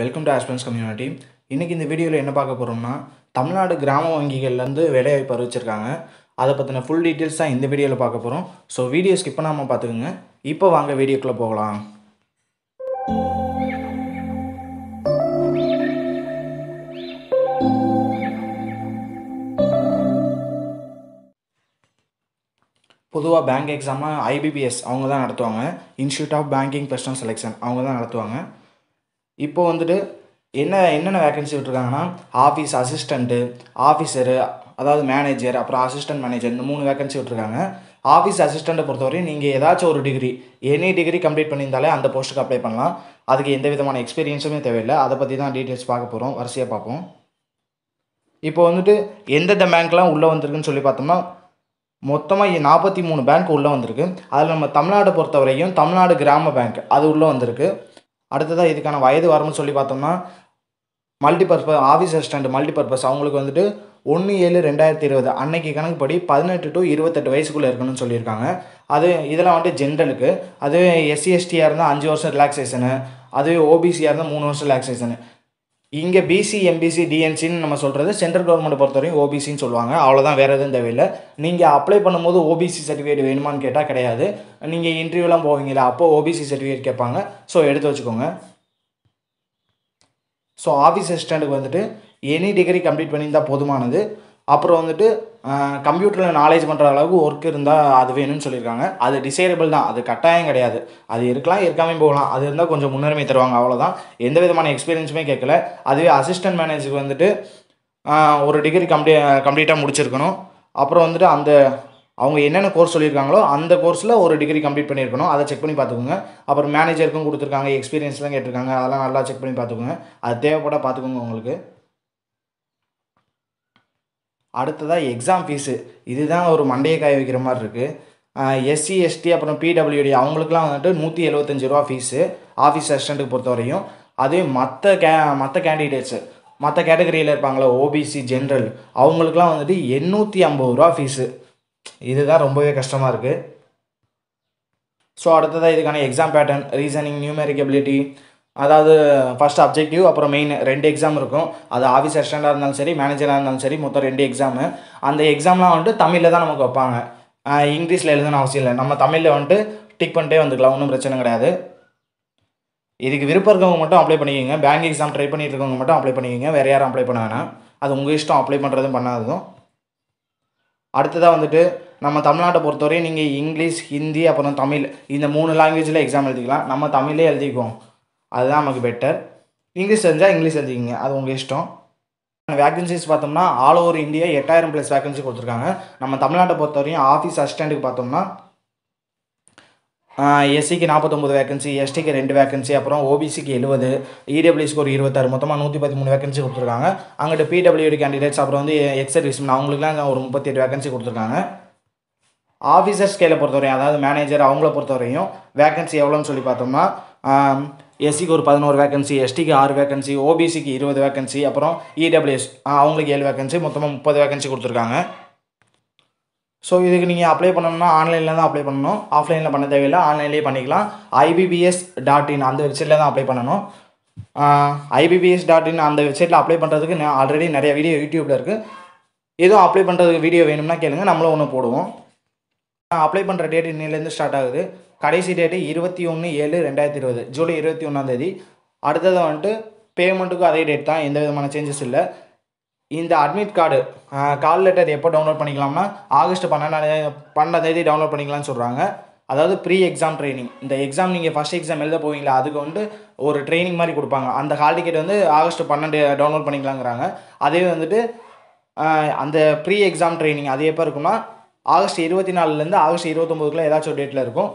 welcome to ஆஸ்பென்ஸ் community இன்றைக்கி இந்த வீடியோவில் என்ன பார்க்க போகிறோம்னா தமிழ்நாடு கிராம வங்கிகள்லேருந்து வேலைவாய்ப்பு அறிவிச்சிருக்காங்க அதை பற்றின ஃபுல் டீட்டெயில்ஸ் தான் இந்த வீடியோவில் பார்க்க போகிறோம் ஸோ வீடியோ ஸ்கிப் பண்ணாமல் பார்த்துக்குங்க இப்போ வாங்க வீடியோக்குள்ளே போகலாம் பொதுவாக பேங்க் எக்ஸாமாக ஐபிபிஎஸ் அவங்க தான் நடத்துவாங்க institute of banking personnel selection அவங்க தான் நடத்துவாங்க இப்போ வந்துட்டு என்ன என்னென்ன வேக்கன்சி விட்டுருக்காங்கன்னா ஆஃபீஸ் அசிஸ்டண்ட்டு ஆஃபீஸரு அதாவது மேனேஜர் அப்புறம் அசிஸ்டன்ட் மேனேஜர் இந்த மூணு வேக்கன்சி விட்டுருக்காங்க ஆஃபீஸ் அசிஸ்டண்ட்டை பொறுத்தவரையும் நீங்கள் ஏதாச்சும் ஒரு டிகிரி எனி டிகிரி கம்ப்ளீட் பண்ணியிருந்தாலே அந்த போஸ்ட்டுக்கு அப்ளை பண்ணலாம் அதுக்கு எந்த விதமான எக்ஸ்பீரியன்ஸுமே தேவையில்லை அதை பற்றி தான் டீட்டெயில்ஸ் பார்க்க போகிறோம் வரிசையாக பார்ப்போம் இப்போ வந்துட்டு எந்தெந்த பேங்க்லாம் உள்ளே வந்திருக்குன்னு சொல்லி பார்த்தோம்னா மொத்தமாக நாற்பத்தி மூணு பேங்க் உள்ளே வந்திருக்கு அதில் நம்ம தமிழ்நாடு பொறுத்தவரையும் தமிழ்நாடு கிராம பேங்க் அது உள்ளே வந்திருக்கு அடுத்ததாக இதுக்கான வயது வரம்புன்னு சொல்லி பார்த்தோம்னா மல்டிபர்பஸ் ஆஃபீஸ் அசிஸ்டண்ட் மல்டிபர்பஸ் அவங்களுக்கு வந்துட்டு ஒன்று ஏழு ரெண்டாயிரத்தி இருபது அன்னைக்கு கணக்குப்படி பதினெட்டு டு இருபத்தெட்டு வயசுக்குள்ளே இருக்கணும்னு சொல்லியிருக்காங்க அது இதெல்லாம் வந்துட்டு ஜென்ரலுக்கு அதுவே எஸ்சி எஸ்டியாக இருந்தால் அஞ்சு வருஷம் ரிலாக்ஸேஷனு அதுவே ஓபிசியாக இருந்தால் மூணு வருஷம் ரிலாக்ஸேஷனு இங்கே பிசி எம்பிசி டிஎன்சின்னு நம்ம சொல்கிறது சென்ட்ரல் கவர்மெண்ட் பொறுத்தவரையும் ஓபிசின்னு சொல்லுவாங்க அவ்வளோதான் வேறு எதுவும் தேவையில்லை நீங்கள் அப்ளை பண்ணும்போது ஓபிசி சர்டிஃபிகேட் வேணுமான்னு கேட்டால் கிடையாது நீங்கள் இன்டர்வியூலாம் போவீங்களா அப்போது ஓபிசி சர்டிஃபிகேட் கேட்பாங்க ஸோ எடுத்து வச்சுக்கோங்க ஸோ ஆஃபீஸ் அசிஸ்டண்ட்டுக்கு வந்துட்டு எனி டிகிரி கம்ப்ளீட் பண்ணியிருந்தால் போதுமானது அப்புறம் வந்துட்டு கம்ப்யூட்டரில் நாலேஜ் பண்ணுற அளவுக்கு ஒர்க் இருந்தால் அது வேணும்னு சொல்லியிருக்காங்க அது டிசைரபிள் தான் அது கட்டாயம் கிடையாது அது இருக்கலாம் இருக்காமல் போகலாம் அது இருந்தால் கொஞ்சம் முன்னுரிமை தருவாங்க அவ்வளோதான் எந்த விதமான எக்ஸ்பீரியன்ஸுமே கேட்கல அதுவே அசிஸ்டன்ட் மேனேஜருக்கு வந்துட்டு ஒரு டிகிரி கம்ப்ளீ கம்ப்ளீட்டாக முடிச்சிருக்கணும் அப்புறம் வந்துட்டு அந்த அவங்க என்னென்ன கோர்ஸ் சொல்லியிருக்காங்களோ அந்த கோர்ஸில் ஒரு டிகிரி கம்ப்ளீட் பண்ணியிருக்கணும் அதை செக் பண்ணி பார்த்துக்கோங்க அப்புறம் மேனேஜருக்கும் கொடுத்துருக்காங்க எக்ஸ்பீரியன்ஸ்லாம் கேட்டிருக்காங்க அதெல்லாம் நல்லா செக் பண்ணி பார்த்துக்கோங்க அது தேவைப்பட பார்த்துக்கோங்க உங்களுக்கு அடுத்ததாக எக்ஸாம் ஃபீஸு இதுதான் ஒரு மண்டையை காய வைக்கிற மாதிரி இருக்குது எஸ்சி எஸ்டி அப்புறம் பிடபிள்யூடி அவங்களுக்குலாம் வந்துட்டு நூற்றி எழுபத்தஞ்சி ரூபா ஃபீஸு ஆஃபீஸ் அசிஸ்டண்ட்டுக்கு பொறுத்த வரையும் அதே மற்ற கே மற்ற கேண்டிடேட்ஸு மற்ற கேட்டகரியில் இருப்பாங்களே ஓபிசி ஜென்ரல் அவங்களுக்குலாம் வந்துட்டு எண்ணூற்றி ஐம்பது ரூபா ஃபீஸு இதுதான் ரொம்பவே கஷ்டமாக இருக்குது ஸோ அடுத்ததாக இதுக்கான எக்ஸாம் பேட்டர்ன் ரீசனிங் நியூமெரிக்கபிலிட்டி அதாவது ஃபஸ்ட் அப்ஜெக்டிவ் அப்புறம் மெயின் ரெண்டு எக்ஸாம் இருக்கும் அது ஆஃபீஸ் அசிஸ்டண்டாக இருந்தாலும் சரி மேனேஜராக இருந்தாலும் சரி மொத்தம் ரெண்டு எக்ஸாமு அந்த எக்ஸாம்லாம் வந்துட்டு தமிழில் தான் நமக்கு வைப்பாங்க இங்கிலீஷில் எழுதணும் அவசியம் இல்லை நம்ம தமிழில் வந்துட்டு டிக் பண்ணிட்டே வந்துக்கலாம் ஒன்றும் பிரச்சனை கிடையாது இதுக்கு விருப்பம் இருக்கவங்க மட்டும் அப்ளை பண்ணிக்கோங்க பேங்க் எக்ஸாம் ட்ரை பண்ணிட்டு இருக்கவங்க மட்டும் அப்ளை பண்ணிக்கோங்க வேறு யாரும் அப்ளை பண்ண வேணாம் அது உங்கள் இஷ்டம் அப்ளை பண்ணுறதும் பண்ணாததும் அடுத்ததாக வந்துட்டு நம்ம தமிழ்நாட்டை பொறுத்தவரையும் நீங்கள் இங்கிலீஷ் ஹிந்தி அப்புறம் தமிழ் இந்த மூணு லாங்குவேஜில் எக்ஸாம் எழுதிக்கலாம் நம்ம தமிழே எழுதிக்குவோம் அதுதான் நமக்கு பெட்டர் இங்கிலீஷ் தெரிஞ்சால் இங்கிலீஷ் தெரிஞ்சுக்கிங்க அது உங்கள் இஷ்டம் வேகன்சிஸ் பார்த்தோம்னா ஆல் ஓவர் இந்தியா எட்டாயிரம் ப்ளஸ் வேகன்சி கொடுத்துருக்காங்க நம்ம தமிழ்நாட்டை பொறுத்த வரையும் ஆஃபீஸ் அசிஸ்டண்ட்டுக்கு பார்த்தோம்னா எஸ்சிக்கு நாற்பத்தொம்பது வேகன்சி எஸ்டிக்கு ரெண்டு வேகன்சி அப்புறம் ஓபிசிக்கு எழுபது இடபிள்யூஸ்க்கு e ஒரு இருபத்தாறு மொத்தமாக நூற்றி பதிமூணு வேகன்சி கொடுத்துருக்காங்க அங்கிட்ட பிடபிள்யூடி கேண்டிடேட்ஸ் அப்புறம் வந்து எக்ஸ் சர்வீஸ்மேன் அவங்களுக்குலாம் ஒரு முப்பத்தி எட்டு வேகன்சி கொடுத்துருக்காங்க ஆஃபீஸர் ஸ்கேலை பொறுத்தவரையும் அதாவது மேனேஜர் அவங்கள பொறுத்தவரையும் வேகன்சி எவ்வளோன்னு சொல்லி பார்த்தோம்னா எஸ்சிக்கு ஒரு பதினோரு வேகன்சி எஸ்டிக்கு ஆறு வேகன்சி ஓபிசிக்கு இருபது வேகன்சி அப்புறம் இடபிள்யூஎஸ் e அவங்களுக்கு ஏழு வேகன்சி மொத்தமாக முப்பது வேகன்சி கொடுத்துருக்காங்க ஸோ இதுக்கு நீங்கள் அப்ளை பண்ணணும்னா ஆன்லைனில் தான் அப்ளை பண்ணணும் ஆஃப்லைனில் பண்ண தேவையில்லை ஆன்லைன்லேயே பண்ணிக்கலாம் ஐபிபிஎஸ் டாட் இன் அந்த வெப்சைட்டில் தான் அப்ளை பண்ணணும் ஐபிபிஎஸ் டாட் இன் அந்த வெப்சைட்டில் அப்ளை பண்ணுறதுக்கு நான் ஆல்ரெடி நிறைய வீடியோ யூடியூப்பில் இருக்குது எதுவும் அப்ளை பண்ணுறதுக்கு வீடியோ வேணும்னா கேளுங்கள் நம்மளும் ஒன்று போடுவோம் அப்ளை பண்ணுற டேட் இன்னிலேருந்து ஸ்டார்ட் ஆகுது கடைசி டேட்டு இருபத்தி ஒன்று ஏழு ரெண்டாயிரத்தி இருபது ஜூலை இருபத்தி ஒன்றாந்தேதி அடுத்ததை வந்துட்டு பேமெண்ட்டுக்கும் அதே டேட் தான் எந்த விதமான சேஞ்சஸ் இல்லை இந்த அட்மிட் கார்டு கால் லெட்டர் எப்போ டவுன்லோட் பண்ணிக்கலாம்னா ஆகஸ்ட் பன்னெண்டாம் தேதி டவுன்லோட் பண்ணிக்கலாம்னு சொல்கிறாங்க அதாவது ப்ரீ எக்ஸாம் ட்ரைனிங் இந்த எக்ஸாம் நீங்கள் ஃபஸ்ட் எக்ஸாம் எழுத போவீங்களா அதுக்கு வந்து ஒரு ட்ரைனிங் மாதிரி கொடுப்பாங்க அந்த ஹால் டிக்கெட் வந்து ஆகஸ்ட் பன்னெண்டு டவுன்லோட் பண்ணிக்கலாங்கிறாங்க அதே வந்துட்டு அந்த ப்ரீ எக்ஸாம் ட்ரைனிங் அது எப்போ இருக்குன்னா ஆகஸ்ட் இருபத்தி நாலுலேருந்து ஆகஸ்ட் இருபத்தொம்போதுக்குள்ள ஏதாச்சும் ஒரு டேட்டில் இருக்கும்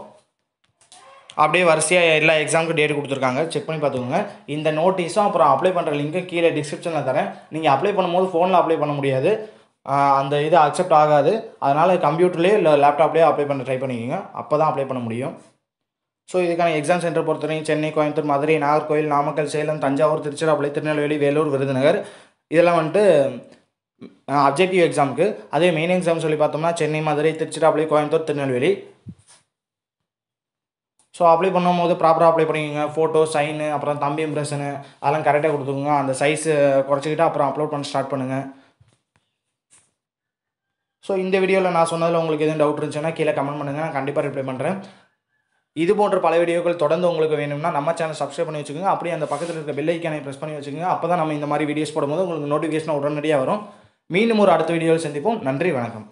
அப்படியே வரிசையாக எல்லா எக்ஸாமுக்கு டேட் கொடுத்துருக்காங்க செக் பண்ணி பார்த்துக்கோங்க இந்த நோட்டீஸும் அப்புறம் அப்ளை பண்ணுற லிங்க்கு கீழே டிஸ்கிரிப்ஷனில் தரேன் நீங்கள் அப்ளை பண்ணும்போது ஃபோனில் அப்ளை பண்ண முடியாது அந்த இது அக்செப்ட் ஆகாது அதனால் கம்ப்யூட்டர்லேயே இல்லை லேப்டாப்லேயே அப்ளை பண்ண ட்ரை பண்ணிக்கோங்க அப்போ தான் அப்ளை பண்ண முடியும் ஸோ இதுக்கான எக்ஸாம் சென்டர் பொறுத்தவரையும் சென்னை கோயம்புத்தூர் மதுரை நாகர்கோவில் நாமக்கல் சேலம் தஞ்சாவூர் திருச்சிராப்பள்ளி திருநெல்வேலி வேலூர் விருதுநகர் இதெல்லாம் வந்துட்டு அப்ஜெக்டிவ் எக்ஸாமுக்கு அதே மெயின் எக்ஸாம் சொல்லி பார்த்தோம்னா சென்னை மதுரை திருச்சிராப்பள்ளி கோயம்புத்தூர் திருநெல்வேலி ஸோ அப்ளை பண்ணும்போது ப்ராப்பராக அப்ளை பண்ணிக்கோங்க ஃபோட்டோ சைனு அப்புறம் தம்பி இம்ப்ரெஷனு அதெல்லாம் கரெக்டாக கொடுத்துக்கோங்க அந்த சைஸு குறைச்சிக்கிட்டு அப்புறம் அப்லோட் பண்ண ஸ்டார்ட் பண்ணுங்கள் ஸோ இந்த வீடியோவில் நான் சொன்னதில் உங்களுக்கு எதுவும் டவுட் இருந்துச்சுன்னா கீழே கமெண்ட் பண்ணுங்கள் நான் கண்டிப்பாக ரிப்ளை பண்ணுறேன் இது போன்ற பல வீடியோக்கள் தொடர்ந்து உங்களுக்கு வேணும்னா நம்ம சேனல் சப்ஸ்கிரைப் பண்ணி வச்சுக்கோங்க அப்படியே அந்த பக்கத்தில் இருக்க பெல் ஐக்கானை ப்ரெஸ் பண்ணி வச்சுக்கோங்க அப்போ தான் நம்ம இந்த மாதிரி வீடியோஸ் போடும்போது உங்களுக்கு நோட்டிஃபிகேஷன் உடனடியாக வரும் மீண்டும் ஒரு அடுத்த வீடியோவில் சந்திப்போம் நன்றி வணக்கம்